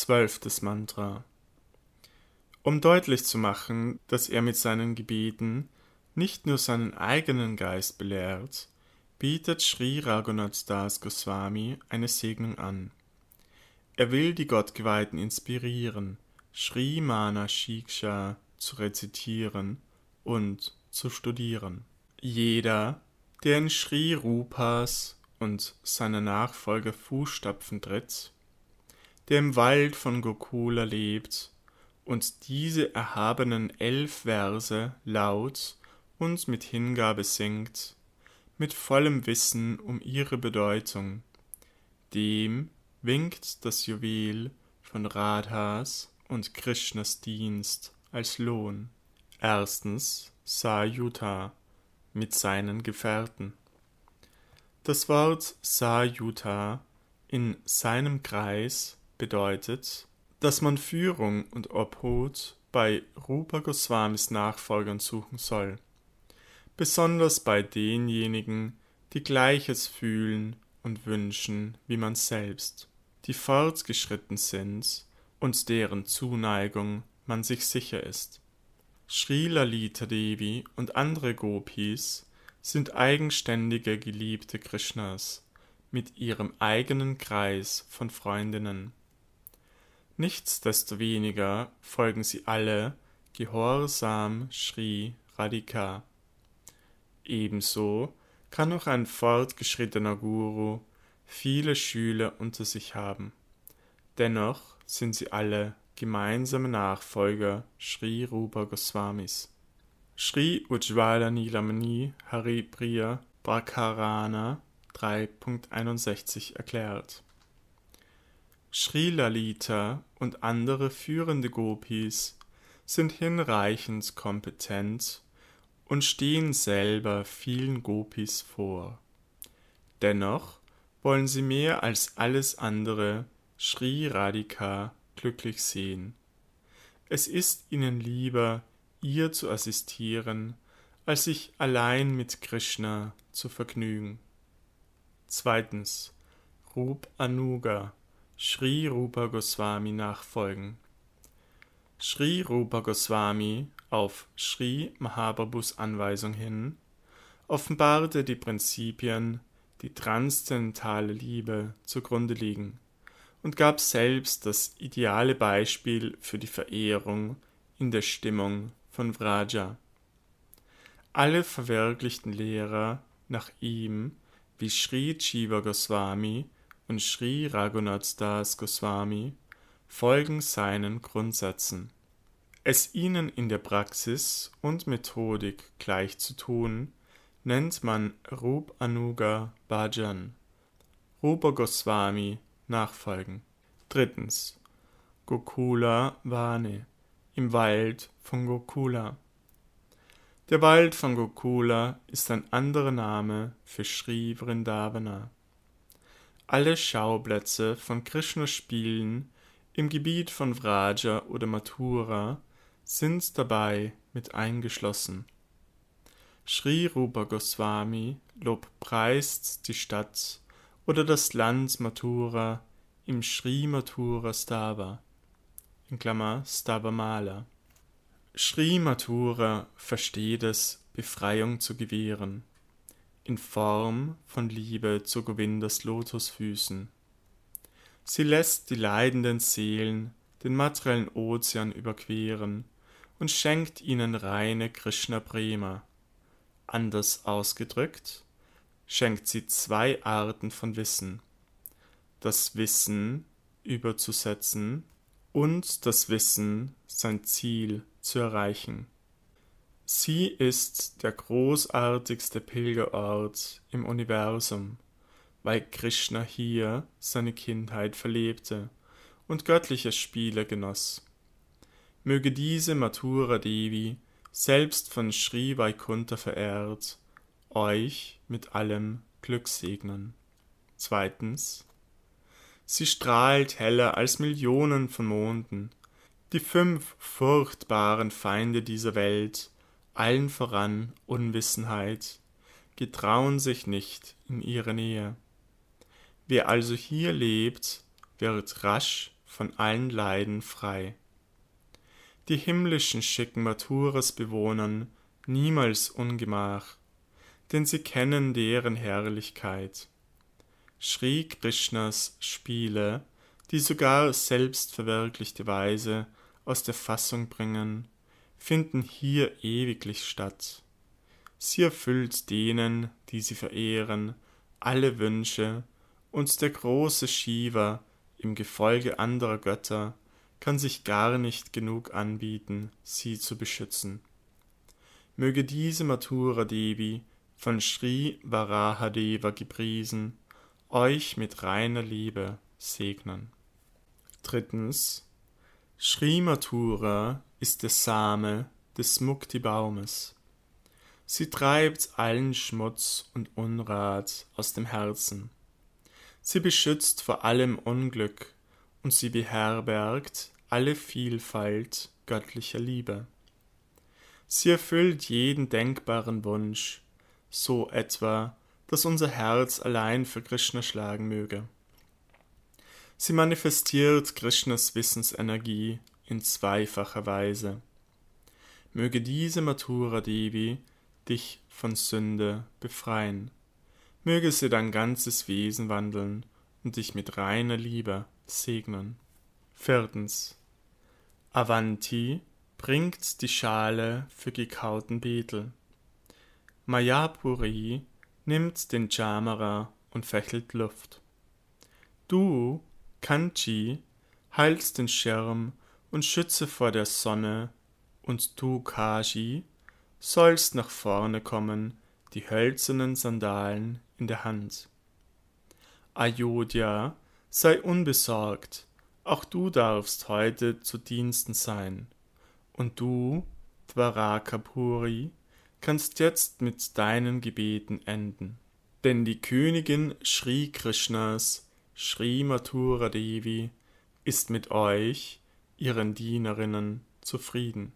Zwölftes Mantra. Um deutlich zu machen, dass er mit seinen Gebeten nicht nur seinen eigenen Geist belehrt, bietet Sri Raghunath Das Goswami eine Segnung an. Er will die Gottgeweihten inspirieren, Sri Mana Shiksha zu rezitieren und zu studieren. Jeder, der in Sri Rupas und seiner Nachfolger Fußstapfen tritt, der im Wald von Gokula lebt, und diese erhabenen elf Verse laut und mit Hingabe singt, mit vollem Wissen um ihre Bedeutung. Dem winkt das Juwel von Radhas und Krishnas Dienst als Lohn. Erstens Sayuta mit seinen Gefährten. Das Wort Sayuta in seinem Kreis bedeutet, dass man Führung und Obhut bei Rupa Goswamis Nachfolgern suchen soll, besonders bei denjenigen, die Gleiches fühlen und wünschen wie man selbst, die fortgeschritten sind und deren Zuneigung man sich sicher ist. Sri Lalita Devi und andere Gopis sind eigenständige Geliebte Krishnas mit ihrem eigenen Kreis von Freundinnen. Nichtsdestoweniger folgen sie alle gehorsam Sri Radhika. Ebenso kann auch ein fortgeschrittener Guru viele Schüler unter sich haben. Dennoch sind sie alle gemeinsame Nachfolger Sri Rupa Goswamis. Sri Ujjwala Nilamani Hari Priya Bhakarana 3.61 erklärt. Sri Lalita und andere führende Gopis sind hinreichend kompetent und stehen selber vielen Gopis vor. Dennoch wollen sie mehr als alles andere Sri Radhika glücklich sehen. Es ist ihnen lieber, ihr zu assistieren, als sich allein mit Krishna zu vergnügen. Zweitens, Rup Anuga Sri Rupa Goswami nachfolgen. Sri Rupa Goswami auf Sri Mahaprabhus Anweisung hin offenbarte die Prinzipien, die transzendentale Liebe zugrunde liegen und gab selbst das ideale Beispiel für die Verehrung in der Stimmung von Vraja. Alle verwirklichten Lehrer nach ihm, wie Sri Jiva Goswami, und Sri Raghunath Das Goswami folgen seinen Grundsätzen. Es ihnen in der Praxis und Methodik gleich zu tun, nennt man Rup Anuga Bhajan, Rupa Goswami nachfolgen. Drittens Gokula Vane im Wald von Gokula. Der Wald von Gokula ist ein anderer Name für Sri Vrindavana alle Schauplätze von krishna Spielen im Gebiet von Vraja oder Mathura sind dabei mit eingeschlossen. Sri Rupa Goswami lobpreist die Stadt oder das Land Mathura im Sri Mathura Stava in Klammer Stavamala. Sri Mathura versteht es, Befreiung zu gewähren in Form von Liebe zu Govindas Lotusfüßen. Sie lässt die leidenden Seelen den materiellen Ozean überqueren und schenkt ihnen reine Krishna Prema. Anders ausgedrückt, schenkt sie zwei Arten von Wissen. Das Wissen überzusetzen und das Wissen, sein Ziel zu erreichen. Sie ist der großartigste Pilgerort im Universum, weil Krishna hier seine Kindheit verlebte und göttliche Spiele genoss. Möge diese Mathura Devi, selbst von Sri Vaikuntha verehrt, euch mit allem Glück segnen. Zweitens. Sie strahlt heller als Millionen von Monden. Die fünf furchtbaren Feinde dieser Welt allen voran Unwissenheit, getrauen sich nicht in ihre Nähe. Wer also hier lebt, wird rasch von allen Leiden frei. Die himmlischen schicken Maturas Bewohnern niemals Ungemach, denn sie kennen deren Herrlichkeit. Sri Krishnas Spiele, die sogar selbstverwirklichte Weise aus der Fassung bringen, finden hier ewiglich statt. Sie erfüllt denen, die sie verehren, alle Wünsche, und der große Shiva im Gefolge anderer Götter kann sich gar nicht genug anbieten, sie zu beschützen. Möge diese Mathura Devi von Sri Varahadeva gepriesen, euch mit reiner Liebe segnen. Drittens. Sri Mathura ist der Same des mukti baumes Sie treibt allen Schmutz und Unrat aus dem Herzen. Sie beschützt vor allem Unglück und sie beherbergt alle Vielfalt göttlicher Liebe. Sie erfüllt jeden denkbaren Wunsch, so etwa, dass unser Herz allein für Krishna schlagen möge. Sie manifestiert Krishnas Wissensenergie in zweifacher Weise. Möge diese Matura Devi dich von Sünde befreien. Möge sie dein ganzes Wesen wandeln und dich mit reiner Liebe segnen. Viertens. Avanti bringt die Schale für gekauten Betel. Mayapuri nimmt den Chamara und fächelt Luft. Du, Kanchi, heilst den Schirm und schütze vor der Sonne, und du, Kashi, sollst nach vorne kommen, die hölzernen Sandalen in der Hand. Ayodhya, sei unbesorgt, auch du darfst heute zu Diensten sein. Und du, Dwarakapuri, kannst jetzt mit deinen Gebeten enden. Denn die Königin Sri Krishnas, Sri Mathura Devi, ist mit euch, ihren Dienerinnen zufrieden.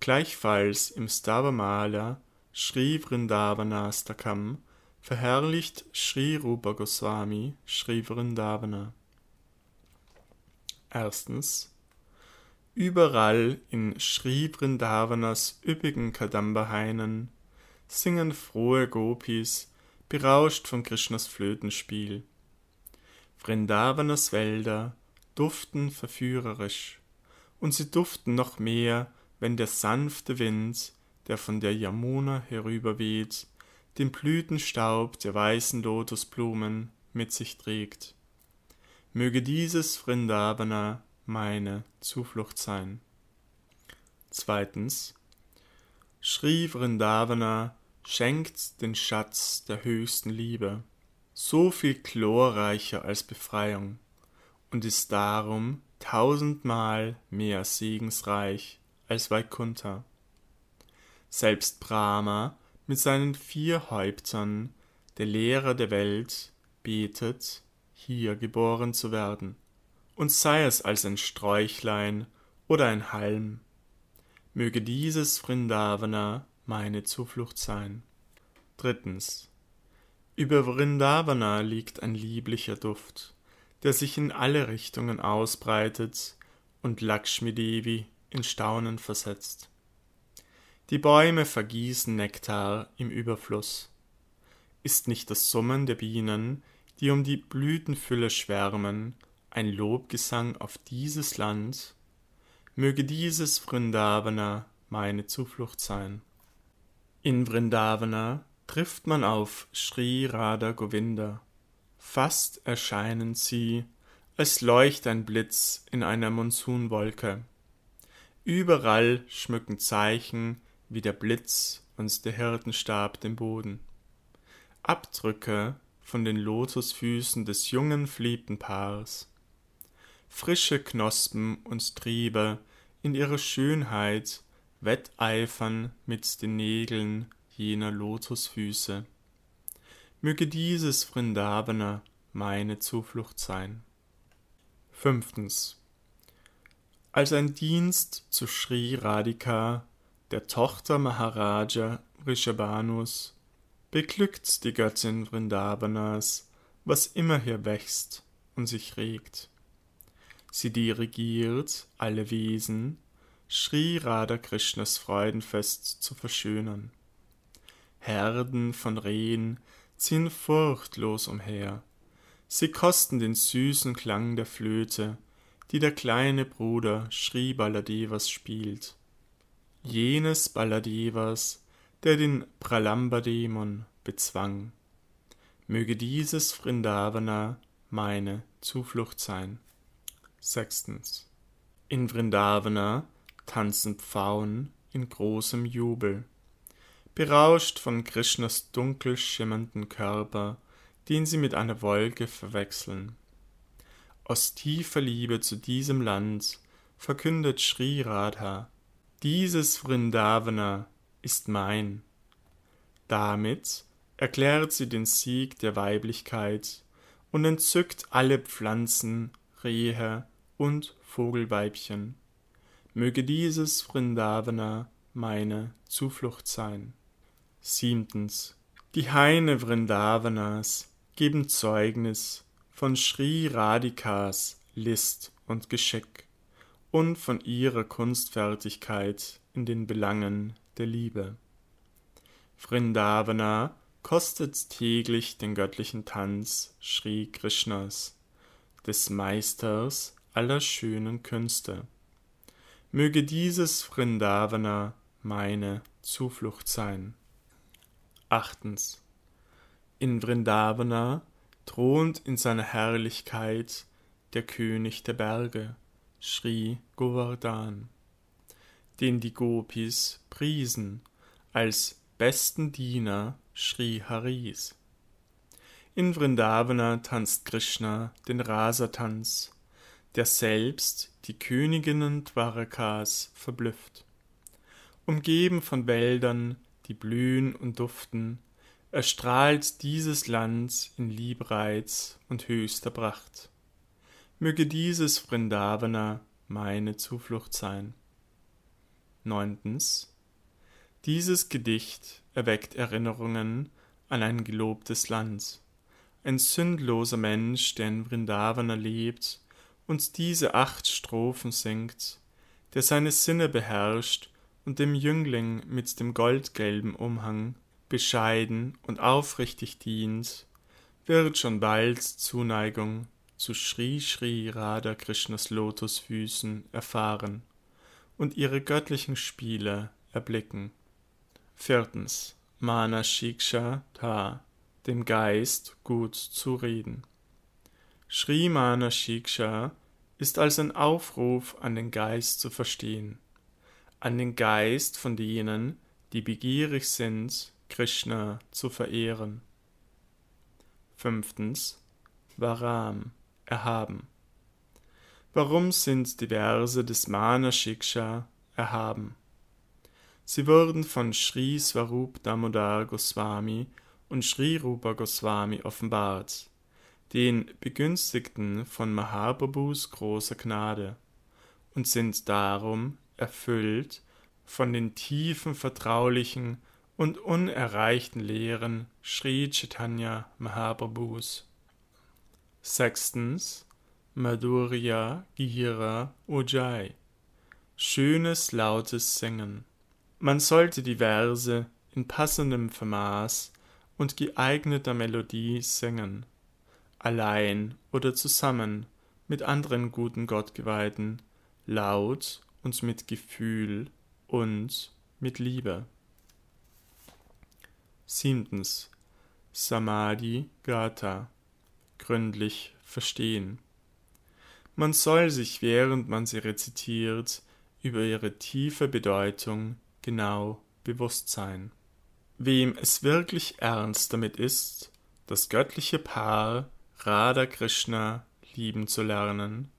Gleichfalls im Stavamala Sri Vrindavanastakam verherrlicht Sri Rupa Goswami Sri Vrindavana. Erstens Überall in Sri Vrindavanas üppigen Kadambahainen singen frohe Gopis, berauscht von Krishnas Flötenspiel. Vrindavanas Wälder duften verführerisch, und sie duften noch mehr, wenn der sanfte Wind, der von der Yamuna herüberweht, den Blütenstaub der weißen Lotusblumen mit sich trägt. Möge dieses Vrindavana meine Zuflucht sein. Zweitens. Sri Vrindavana schenkt den Schatz der höchsten Liebe, so viel glorreicher als Befreiung und ist darum tausendmal mehr segensreich als Vaikuntha. Selbst Brahma mit seinen vier Häuptern, der Lehrer der Welt, betet, hier geboren zu werden, und sei es als ein Sträuchlein oder ein Halm. Möge dieses Vrindavana meine Zuflucht sein. Drittens. Über Vrindavana liegt ein lieblicher Duft der sich in alle Richtungen ausbreitet und Lakshmi Devi in Staunen versetzt. Die Bäume vergießen Nektar im Überfluss. Ist nicht das Summen der Bienen, die um die Blütenfülle schwärmen, ein Lobgesang auf dieses Land? Möge dieses Vrindavana meine Zuflucht sein. In Vrindavana trifft man auf Sri Radha Govinda fast erscheinen sie es leucht ein Blitz in einer Monsunwolke. Überall schmücken Zeichen wie der Blitz und der Hirtenstab den Boden. Abdrücke von den Lotusfüßen des jungen Fliebenpaars. Frische Knospen und Triebe in ihrer Schönheit wetteifern mit den Nägeln jener Lotusfüße möge dieses Vrindavana meine Zuflucht sein. Fünftens. Als ein Dienst zu Sri Radhika, der Tochter Maharaja Rishabhanus, beglückt die Göttin Vrindavanas, was immer hier wächst und sich regt. Sie dirigiert alle Wesen, Sri Radha Krishnas Freudenfest zu verschönern. Herden von Rehen ziehen furchtlos umher. Sie kosten den süßen Klang der Flöte, die der kleine Bruder Sri Baladevas spielt. Jenes Baladevas, der den Pralambadämon bezwang. Möge dieses Vrindavana meine Zuflucht sein. Sechstens. In Vrindavana tanzen Pfauen in großem Jubel. Berauscht von Krishnas dunkel schimmernden Körper, den sie mit einer Wolke verwechseln. Aus tiefer Liebe zu diesem Land verkündet Sri Radha, dieses Vrindavana ist mein. Damit erklärt sie den Sieg der Weiblichkeit und entzückt alle Pflanzen, Rehe und Vogelweibchen. Möge dieses Vrindavana meine Zuflucht sein. 7. Die Heine Vrindavanas geben Zeugnis von Sri Radhikas List und Geschick und von ihrer Kunstfertigkeit in den Belangen der Liebe. Vrindavana kostet täglich den göttlichen Tanz Sri Krishnas, des Meisters aller schönen Künste. Möge dieses Vrindavana meine Zuflucht sein. Achtens. In Vrindavana thront in seiner Herrlichkeit der König der Berge, Sri Govardhan, den die Gopis priesen als besten Diener Sri Haris. In Vrindavana tanzt Krishna den Rasatanz, der selbst die Königinnen Dwarakas verblüfft. Umgeben von Wäldern, die blühen und duften, erstrahlt dieses Land in Liebreiz und höchster Pracht. Möge dieses Vrindavana meine Zuflucht sein. Neuntens. Dieses Gedicht erweckt Erinnerungen an ein gelobtes Land. Ein sündloser Mensch, der in Vrindavana lebt und diese acht Strophen singt, der seine Sinne beherrscht und dem Jüngling mit dem goldgelben Umhang bescheiden und aufrichtig dient, wird schon bald Zuneigung zu Sri Sri Radha Krishnas Lotusfüßen erfahren und ihre göttlichen Spiele erblicken. Viertens, Mana Shiksha Ta, dem Geist gut zu reden. Sri Mana Shiksha ist als ein Aufruf an den Geist zu verstehen an den Geist von denen, die begierig sind, Krishna zu verehren. Fünftens. Varam, erhaben. Warum sind die Verse des Mana Shiksha erhaben? Sie wurden von Sri Swarup Damodar Goswami und Sri Rupa Goswami offenbart, den Begünstigten von Mahaprabhus großer Gnade, und sind darum erfüllt von den tiefen vertraulichen und unerreichten Lehren Sri Chaitanya Mahaprabhus. Sechstens Madhurya Gira Ujjayi Schönes lautes Singen. Man sollte die Verse in passendem Vermaß und geeigneter Melodie singen, allein oder zusammen mit anderen guten Gottgeweihten, laut uns mit Gefühl, und mit Liebe. Siebtens. Samadhi Gata. Gründlich verstehen. Man soll sich, während man sie rezitiert, über ihre tiefe Bedeutung genau bewusst sein. Wem es wirklich ernst damit ist, das göttliche Paar Radha Krishna lieben zu lernen,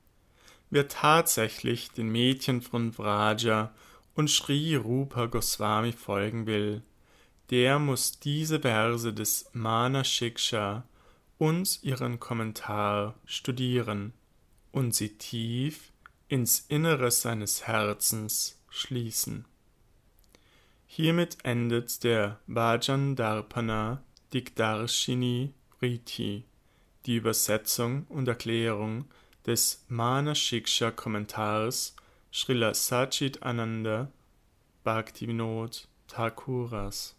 wer tatsächlich den Mädchen von Vraja und Sri Rupa Goswami folgen will, der muss diese Verse des Mana Shiksha und ihren Kommentar studieren und sie tief ins Innere seines Herzens schließen. Hiermit endet der Bhajan Darpana Digdarshini Riti, die Übersetzung und Erklärung des Manashiksha Kommentars Srila Sajid Ananda Bhaktivinod Thakuras.